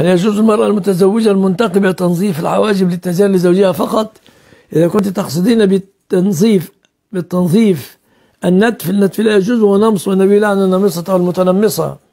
هل يجوز المرأة المتزوجة المنتقبة تنظيف العواجب للتزين لزوجها فقط؟ إذا كنت تقصدين بالتنظيف بالتنظيف النتف النتف لا يجوز ونمص والنبي لعن النمصة والمتنمصة